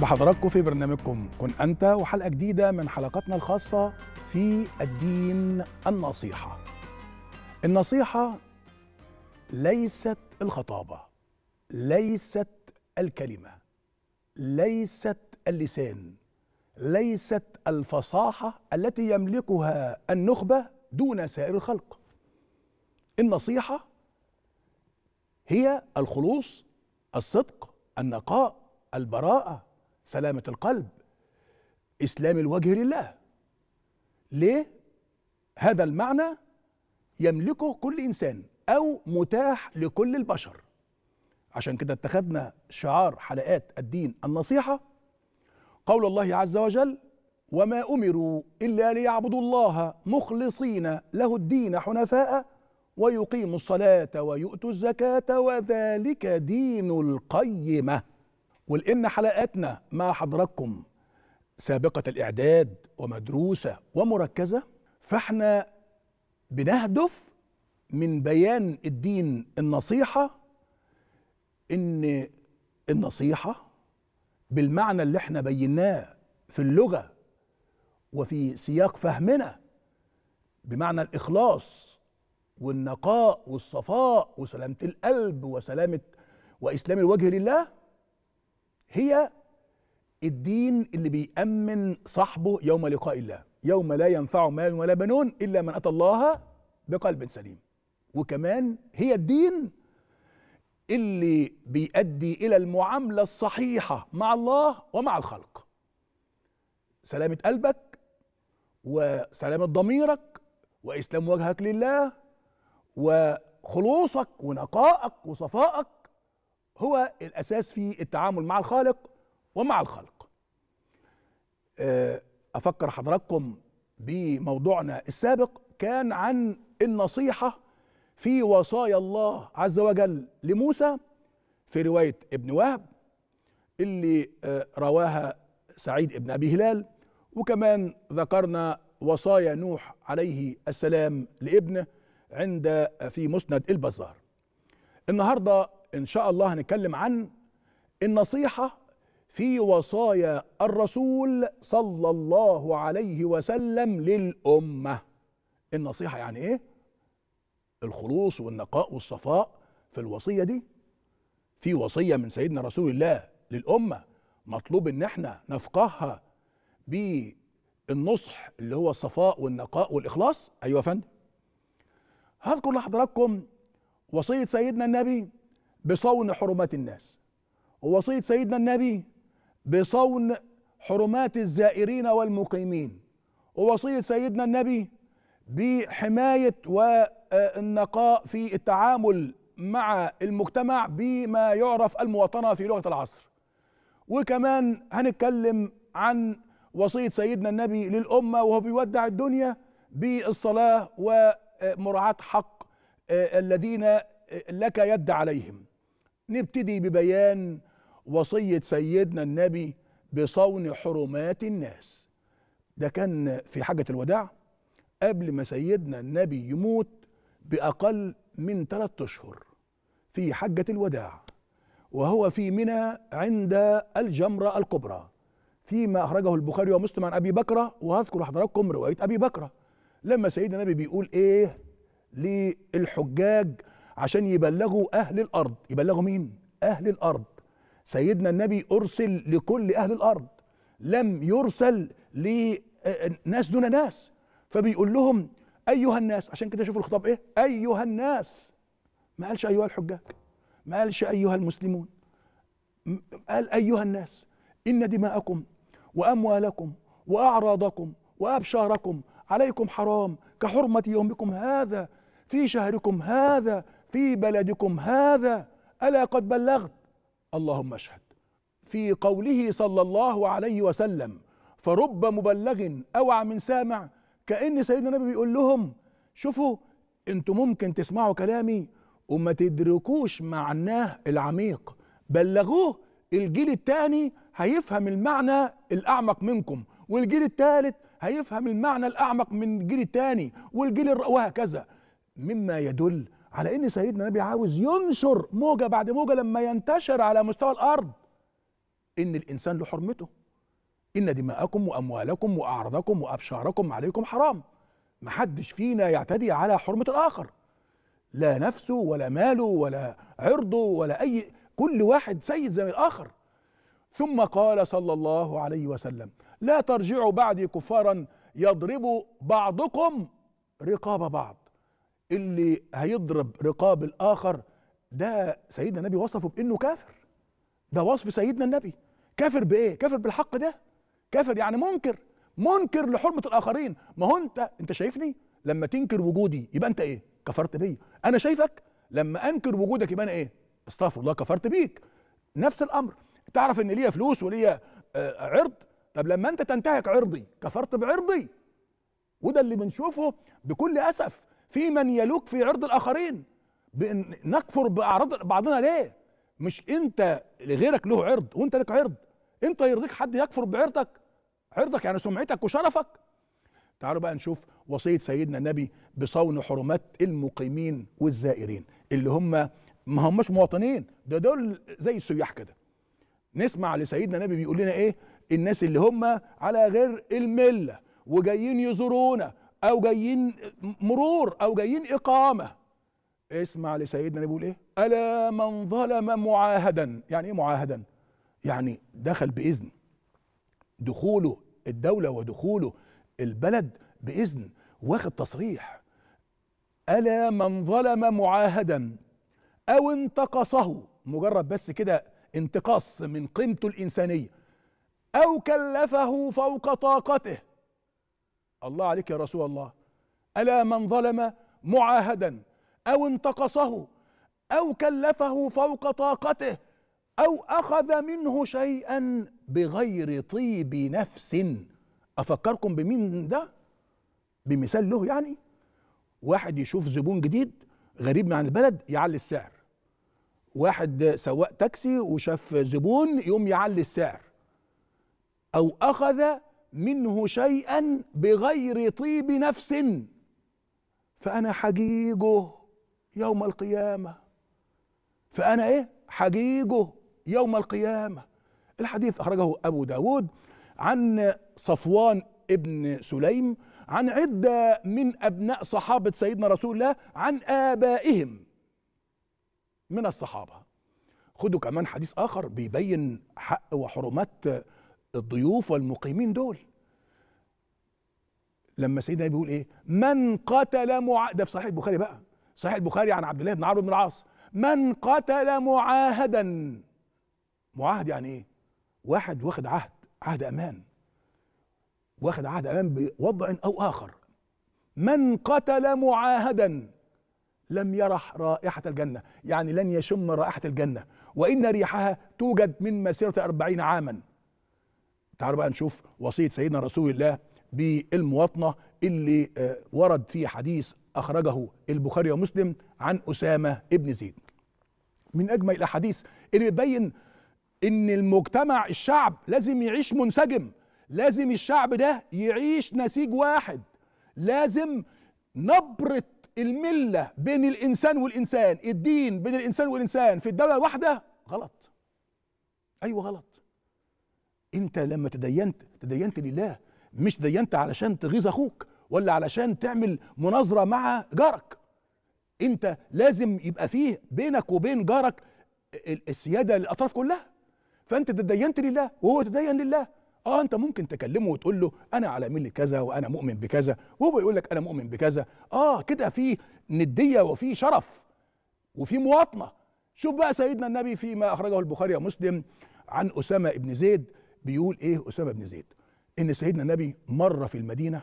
بحضراتكم في برنامجكم كن أنت وحلقة جديدة من حلقاتنا الخاصة في الدين النصيحة النصيحة ليست الخطابة ليست الكلمة ليست اللسان ليست الفصاحة التي يملكها النخبة دون سائر الخلق النصيحة هي الخلوص الصدق النقاء البراءة سلامة القلب إسلام الوجه لله ليه هذا المعنى يملكه كل إنسان أو متاح لكل البشر عشان كده اتخذنا شعار حلقات الدين النصيحة قول الله عز وجل وما أمروا إلا ليعبدوا الله مخلصين له الدين حنفاء ويقيموا الصلاة ويؤتوا الزكاة وذلك دين القيمة ولأن حلقاتنا مع حضراتكم سابقة الإعداد ومدروسة ومركزة فإحنا بنهدف من بيان الدين النصيحة إن النصيحة بالمعنى اللي احنا بيناه في اللغة وفي سياق فهمنا بمعنى الإخلاص والنقاء والصفاء وسلامة القلب وسلامة وإسلام الوجه لله هي الدين اللي بيأمن صاحبه يوم لقاء الله يوم لا ينفع مال ولا بنون إلا من أتى الله بقلب سليم وكمان هي الدين اللي بيؤدي إلى المعاملة الصحيحة مع الله ومع الخلق سلامة قلبك وسلامة ضميرك وإسلام وجهك لله وخلوصك ونقائك وصفائك هو الأساس في التعامل مع الخالق ومع الخلق آه، أفكر حضراتكم بموضوعنا السابق كان عن النصيحة في وصايا الله عز وجل لموسى في رواية ابن وهب اللي آه، رواها سعيد ابن أبي هلال وكمان ذكرنا وصايا نوح عليه السلام لابنه عند آه، في مسند البزار النهارده ان شاء الله هنتكلم عن النصيحه في وصايا الرسول صلى الله عليه وسلم للامه النصيحه يعني ايه الخلوص والنقاء والصفاء في الوصيه دي في وصيه من سيدنا رسول الله للامه مطلوب ان احنا نفقهها بالنصح اللي هو الصفاء والنقاء والاخلاص ايوه يا فندم هذكر لحضراتكم وصيه سيدنا النبي بصون حرمات الناس ووصية سيدنا النبي بصون حرمات الزائرين والمقيمين ووصية سيدنا النبي بحماية والنقاء في التعامل مع المجتمع بما يعرف المواطنة في لغة العصر وكمان هنتكلم عن وصية سيدنا النبي للأمة وهو بيودع الدنيا بالصلاة ومراعاة حق الذين لك يد عليهم نبتدي ببيان وصية سيدنا النبي بصون حرمات الناس ده كان في حجة الوداع قبل ما سيدنا النبي يموت بأقل من ثلاثة أشهر في حجة الوداع وهو في منى عند الجمرة الكبرى فيما أخرجه البخاري ومسلم عن أبي بكرة وهذكر حضراتكم رواية أبي بكرة لما سيدنا النبي بيقول إيه للحجاج عشان يبلغوا أهل الأرض يبلغوا مين؟ أهل الأرض سيدنا النبي أرسل لكل أهل الأرض لم يرسل لناس آه، آه، دون ناس فبيقول لهم أيها الناس عشان كده شوفوا الخطاب إيه؟ أيها الناس ما قالش أيها الحجاج ما قالش أيها المسلمون قال أيها الناس إن دماءكم وأموالكم وأعراضكم وأبشاركم عليكم حرام كحرمة يومكم هذا في شهركم هذا في بلدكم هذا ألا قد بلغت اللهم اشهد في قوله صلى الله عليه وسلم فرب مبلغ أوعى من سامع كأن سيدنا النبي بيقول لهم شوفوا انتوا ممكن تسمعوا كلامي وما تدركوش معناه العميق بلغوه الجيل الثاني هيفهم المعنى الأعمق منكم والجيل الثالث هيفهم المعنى الأعمق من الجيل الثاني والجيل وهكذا مما يدل على ان سيدنا النبي عاوز ينشر موجه بعد موجه لما ينتشر على مستوى الارض ان الانسان له حرمته ان دماءكم واموالكم واعراضكم وابشاركم عليكم حرام محدش فينا يعتدي على حرمه الاخر لا نفسه ولا ماله ولا عرضه ولا اي كل واحد سيد زي الاخر ثم قال صلى الله عليه وسلم لا ترجعوا بعدي كفارا يضرب بعضكم رقاب بعض اللي هيضرب رقاب الاخر ده سيدنا النبي وصفه بانه كافر ده وصف سيدنا النبي كافر بايه كافر بالحق ده كافر يعني منكر منكر لحرمه الاخرين ما هو انت انت شايفني لما تنكر وجودي يبقى انت ايه كفرت بيا انا شايفك لما انكر وجودك يبقى انا ايه استغفر الله كفرت بيك نفس الامر تعرف ان ليا فلوس وليا آه عرض طب لما انت تنتهك عرضي كفرت بعرضي وده اللي بنشوفه بكل اسف في من يلوك في عرض الاخرين بان نكفر باعراض بعضنا ليه مش انت لغيرك له عرض وانت لك عرض انت يرضيك حد يكفر بعرضك عرضك يعني سمعتك وشرفك تعالوا بقى نشوف وصيه سيدنا النبي بصون حرمات المقيمين والزائرين اللي هم ما هماش مواطنين ده دول زي السياح كده نسمع لسيدنا النبي بيقول لنا ايه الناس اللي هم على غير المله وجايين يزورونا او جايين مرور او جايين اقامه اسمع لسيدنا بيقول ايه الا من ظلم معاهدا يعني ايه معاهدا يعني دخل باذن دخوله الدوله ودخوله البلد باذن واخد تصريح الا من ظلم معاهدا او انتقصه مجرد بس كده انتقاص من قيمته الانسانيه او كلفه فوق طاقته الله عليك يا رسول الله ألا من ظلم معاهدا أو انتقصه أو كلفه فوق طاقته أو أخذ منه شيئا بغير طيب نفس أفكركم بمين ده؟ بمثال له يعني واحد يشوف زبون جديد غريب من عن البلد يعلي السعر واحد سواق تاكسي وشاف زبون يقوم يعلي السعر او اخذ منه شيئا بغير طيب نفس فأنا حجيجه يوم القيامة فأنا إيه حجيجه يوم القيامة الحديث أخرجه أبو داود عن صفوان ابن سليم عن عدة من أبناء صحابة سيدنا رسول الله عن آبائهم من الصحابة خدوا كمان حديث آخر بيبين حق وحرمات الضيوف والمقيمين دول لما سيدنا بيقول ايه من قتل مع ده في صحيح البخاري بقى صحيح البخاري عن عبد الله بن عمرو بن العاص من قتل معاهدا معاهد يعني ايه واحد واخد عهد عهد امان واخد عهد امان بوضع او اخر من قتل معاهدا لم يرح رائحة الجنة يعني لن يشم رائحة الجنة وإن ريحها توجد من مسيرة أربعين عاما تعالوا بقى نشوف وصيه سيدنا رسول الله بالمواطنه اللي آه، ورد في حديث اخرجه البخاري ومسلم عن اسامه ابن زيد من اجمل الاحاديث اللي بتبين ان المجتمع الشعب لازم يعيش منسجم لازم الشعب ده يعيش نسيج واحد لازم نبره المله بين الانسان والانسان الدين بين الانسان والانسان في الدوله الواحده غلط ايوه غلط انت لما تدينت تدينت لله مش تدينت علشان تغيظ اخوك ولا علشان تعمل مناظره مع جارك انت لازم يبقى فيه بينك وبين جارك السياده للاطراف كلها فانت تدينت لله وهو تدين لله اه انت ممكن تكلمه وتقول له انا على ميل كذا وانا مؤمن بكذا وهو يقول لك انا مؤمن بكذا اه كده في نديه وفي شرف وفي مواطنه شوف بقى سيدنا النبي فيما اخرجه البخاري ومسلم عن اسامه بن زيد بيقول ايه اسامه بن زيد ان سيدنا النبي مر في المدينه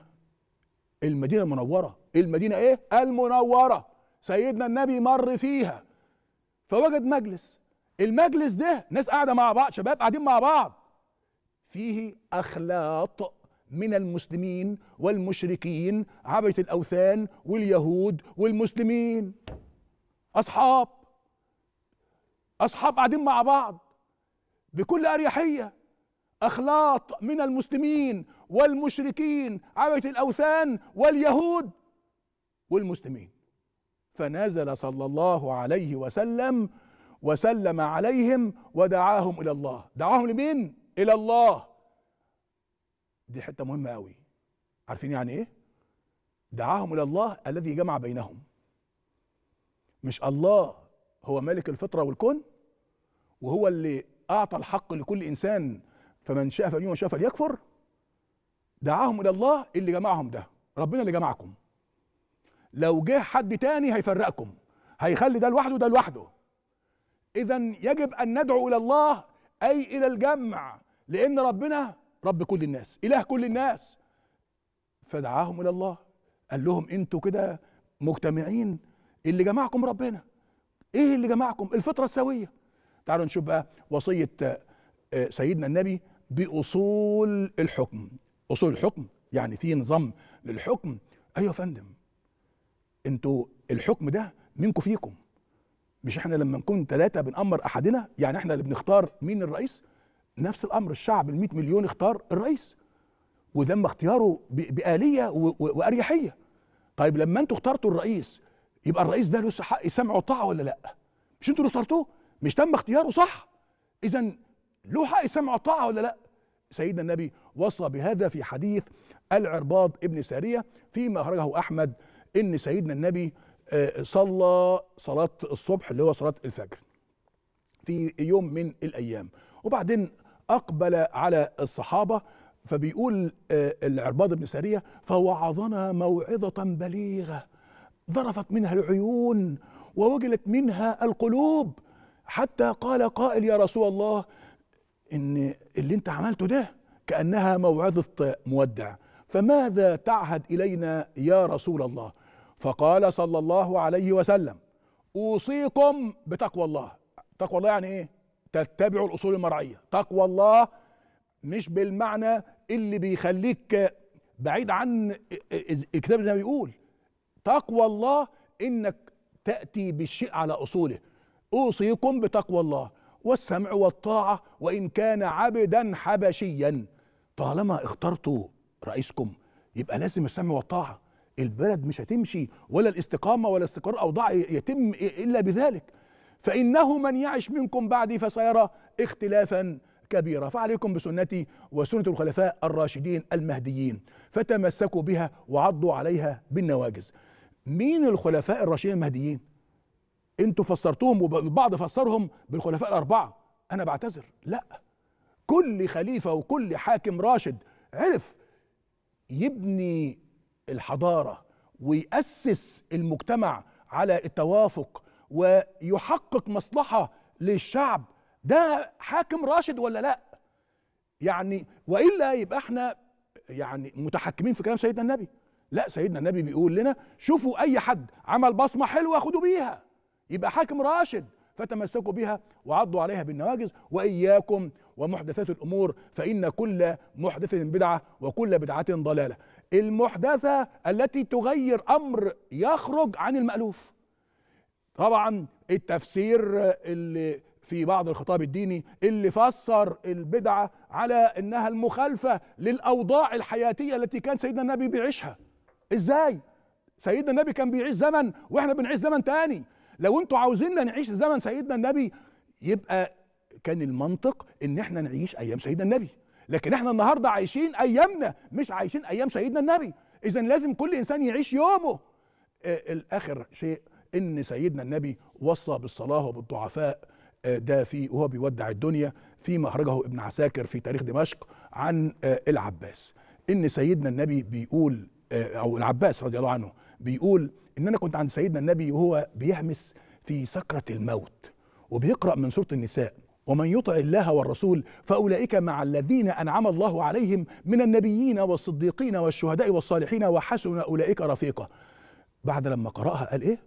المدينه المنوره المدينه ايه المنوره سيدنا النبي مر فيها فوجد مجلس المجلس ده ناس قاعده مع بعض شباب قاعدين مع بعض فيه اخلاط من المسلمين والمشركين عبدة الاوثان واليهود والمسلمين اصحاب اصحاب قاعدين مع بعض بكل اريحيه أخلاط من المسلمين والمشركين عبدة الأوثان واليهود والمسلمين فنزل صلى الله عليه وسلم وسلم عليهم ودعاهم إلى الله دعاهم لمين؟ إلى الله دي حتة مهمة قوي عارفين يعني إيه؟ دعاهم إلى الله الذي جمع بينهم مش الله هو مالك الفطرة والكون وهو اللي أعطى الحق لكل إنسان فمن شاء فليؤمن ومن شاء فليكفر دعاهم الى الله اللي جمعهم ده ربنا اللي جمعكم لو جه حد تاني هيفرقكم هيخلي ده لوحده ده لوحده اذا يجب ان ندعو الى الله اي الى الجمع لان ربنا رب كل الناس اله كل الناس فدعاهم الى الله قال لهم انتوا كده مجتمعين اللي جمعكم ربنا ايه اللي جمعكم الفطره السويه تعالوا نشوف بقى وصيه آه، سيدنا النبي باصول الحكم اصول الحكم يعني في نظام للحكم ايوه يا فندم انتوا الحكم ده منكم فيكم مش احنا لما نكون ثلاثه بنامر احدنا يعني احنا اللي بنختار مين الرئيس نفس الامر الشعب ال 100 مليون اختار الرئيس وتم اختياره بآلية وأريحية طيب لما انتوا اخترتوا الرئيس يبقى الرئيس ده له حق سمع وطاعة ولا لا مش انتوا اللي اخترتوه مش تم اختياره صح اذا له حق سمع وطاعه ولا لا سيدنا النبي وصى بهذا في حديث العرباض ابن ساريه فيما اخرجه احمد ان سيدنا النبي آه، صلى صلاه الصبح اللي هو صلاه الفجر في يوم من الايام وبعدين اقبل على الصحابه فبيقول آه، العرباض بن ساريه فوعظنا موعظه بليغه ظرفت منها العيون ووجلت منها القلوب حتى قال قائل يا رسول الله ان اللي انت عملته ده كانها موعظه مودع فماذا تعهد الينا يا رسول الله فقال صلى الله عليه وسلم اوصيكم بتقوى الله تقوى الله يعني ايه تتبعوا الاصول المرعيه تقوى الله مش بالمعنى اللي بيخليك بعيد عن الكتاب زي ما بيقول تقوى الله انك تاتي بالشيء على اصوله اوصيكم بتقوى الله والسمع والطاعة وإن كان عبدا حبشيا طالما اخترتوا رئيسكم يبقى لازم السمع والطاعة البلد مش هتمشي ولا الاستقامة ولا استقرار أوضاع يتم إلا بذلك فإنه من يعش منكم بعدي فسيرى اختلافا كبيرا فعليكم بسنتي وسنة الخلفاء الراشدين المهديين فتمسكوا بها وعضوا عليها بالنواجز مين الخلفاء الراشدين المهديين انتوا فسرتوهم والبعض فسرهم بالخلفاء الاربعه انا بعتذر لا كل خليفه وكل حاكم راشد عرف يبني الحضاره ويأسس المجتمع على التوافق ويحقق مصلحه للشعب ده حاكم راشد ولا لا يعني والا يبقى احنا يعني متحكمين في كلام سيدنا النبي لا سيدنا النبي بيقول لنا شوفوا اي حد عمل بصمه حلوه خدوا بيها يبقى حاكم راشد فتمسكوا بها وعضوا عليها بالنواجذ واياكم ومحدثات الامور فان كل محدثه بدعه وكل بدعه ضلاله المحدثه التي تغير امر يخرج عن المالوف طبعا التفسير اللي في بعض الخطاب الديني اللي فسر البدعه على انها المخالفه للاوضاع الحياتيه التي كان سيدنا النبي بيعيشها ازاي سيدنا النبي كان بيعيش زمن واحنا بنعيش زمن تاني لو انتوا عاوزيننا نعيش زمن سيدنا النبي يبقى كان المنطق ان احنا نعيش ايام سيدنا النبي لكن احنا النهارده عايشين ايامنا مش عايشين ايام سيدنا النبي اذا لازم كل انسان يعيش يومه آه، الاخر شيء ان سيدنا النبي وصى بالصلاه وبالضعفاء آه، ده في وهو بيودع الدنيا فيما اخرجه ابن عساكر في تاريخ دمشق عن آه، العباس ان سيدنا النبي بيقول او العباس رضي الله عنه بيقول ان انا كنت عند سيدنا النبي وهو بيهمس في سكره الموت وبيقرا من سوره النساء ومن يطع الله والرسول فاولئك مع الذين انعم الله عليهم من النبيين والصديقين والشهداء والصالحين وحسن اولئك رفيقا بعد لما قراها قال ايه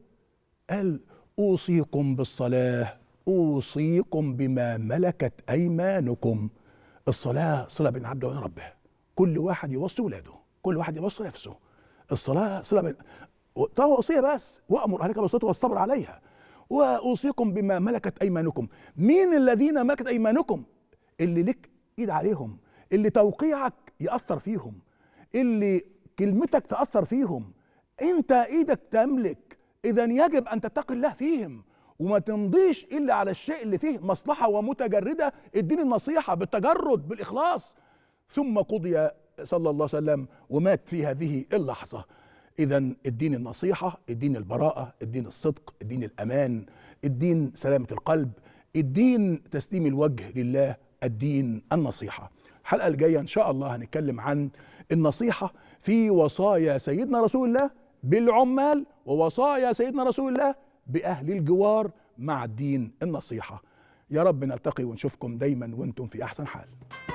قال اوصيكم بالصلاه اوصيكم بما ملكت ايمانكم الصلاه صله بين عبده وبين ربه كل واحد يوصي ولاده كل واحد يوصي نفسه الصلاه صله بين طه وصيه بس وامر اهلك بالصلاه واصطبر عليها واوصيكم بما ملكت ايمانكم مين الذين ملكت ايمانكم اللي لك ايد عليهم اللي توقيعك ياثر فيهم اللي كلمتك تاثر فيهم انت ايدك تملك اذا يجب ان تتقي الله فيهم وما تمضيش الا على الشيء اللي فيه مصلحه ومتجرده اديني النصيحه بالتجرد بالاخلاص ثم قضي صلى الله عليه وسلم ومات في هذه اللحظة إذا الدين النصيحة الدين البراءة الدين الصدق الدين الأمان الدين سلامة القلب الدين تسليم الوجه لله الدين النصيحة الحلقة الجاية إن شاء الله هنتكلم عن النصيحة في وصايا سيدنا رسول الله بالعمال ووصايا سيدنا رسول الله بأهل الجوار مع الدين النصيحة يا رب نلتقي ونشوفكم دايما وانتم في أحسن حال